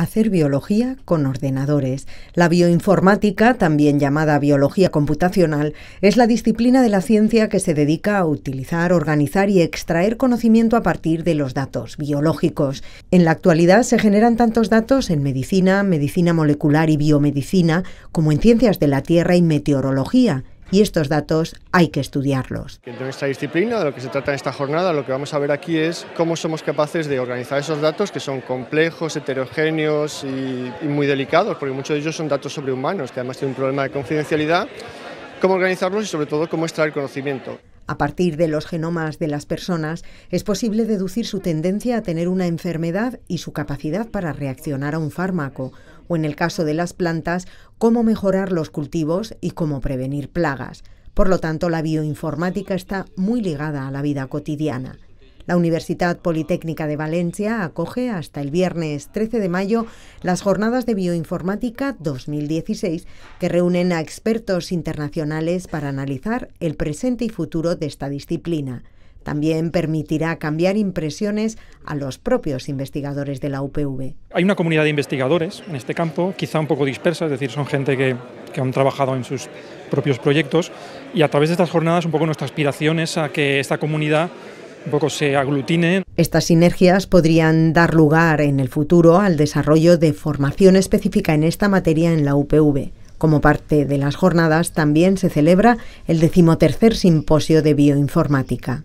hacer biología con ordenadores. La bioinformática, también llamada biología computacional, es la disciplina de la ciencia que se dedica a utilizar, organizar y extraer conocimiento a partir de los datos biológicos. En la actualidad se generan tantos datos en medicina, medicina molecular y biomedicina, como en ciencias de la Tierra y meteorología y estos datos hay que estudiarlos. De nuestra disciplina, de lo que se trata en esta jornada, lo que vamos a ver aquí es cómo somos capaces de organizar esos datos que son complejos, heterogéneos y, muy delicados, porque muchos de ellos son datos sobre humanos, que además tienen un problema de confidencialidad, cómo organizarlos y sobre todo cómo extraer conocimiento. A partir de los genomas de las personas es posible deducir su tendencia a tener una enfermedad y su capacidad para reaccionar a un fármaco, o en el caso de las plantas, cómo mejorar los cultivos y cómo prevenir plagas. Por lo tanto, la bioinformática está muy ligada a la vida cotidiana. La Universidad Politécnica de Valencia acoge hasta el viernes 13 de mayo las jornadas de bioinformática 2016 que reúnen a expertos internacionales para analizar el presente y futuro de esta disciplina. También permitirá cambiar impresiones a los propios investigadores de la UPV. Hay una comunidad de investigadores en este campo, quizá un poco dispersa, es decir, son gente que, han trabajado en sus propios proyectos y a través de estas jornadas un poco nuestra aspiración es a que esta comunidad poco se Estas sinergias podrían dar lugar en el futuro al desarrollo de formación específica en esta materia en la UPV. Como parte de las jornadas también se celebra el decimotercer simposio de bioinformática.